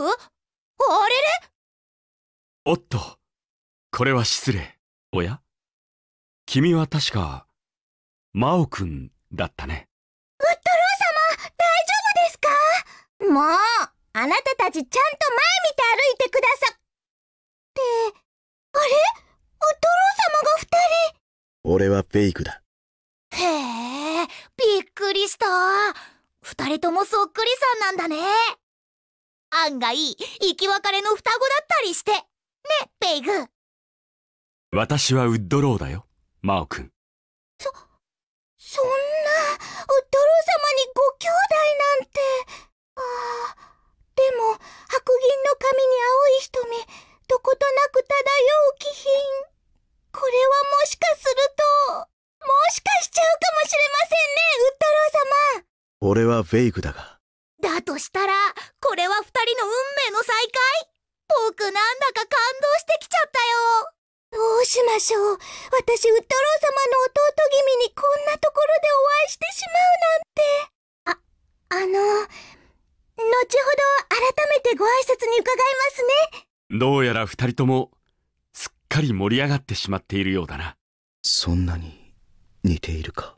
あれれおっとこれは失礼おや君は確か真央くんだったねウッドロー様大丈夫ですかもうあなたたちちゃんと前見て歩いてくださってあれウッドロー様が2人俺はフェイクだへえびっくりした2人ともそっくりさんなんだね案外、生き別れの双子だったりして。ね、ペイグ。私はウッドローだよ、マオ君。そ、そんな、ウッドロー様にご兄弟なんて。ああ、でも、白銀の髪に青い瞳、どことなく漂う気品。これはもしかすると、もしかしちゃうかもしれませんね、ウッドロー様。俺はフェイクだが。としたら、これは2人の運命の再会僕なんだか感動してきちゃったよどうしましょう。私、ウッドロー様の弟君にこんなところでお会いしてしまうなんて。あ、あの、後ほど改めてご挨拶に伺いますね。どうやら2人とも、すっかり盛り上がってしまっているようだな。そんなに似ているか。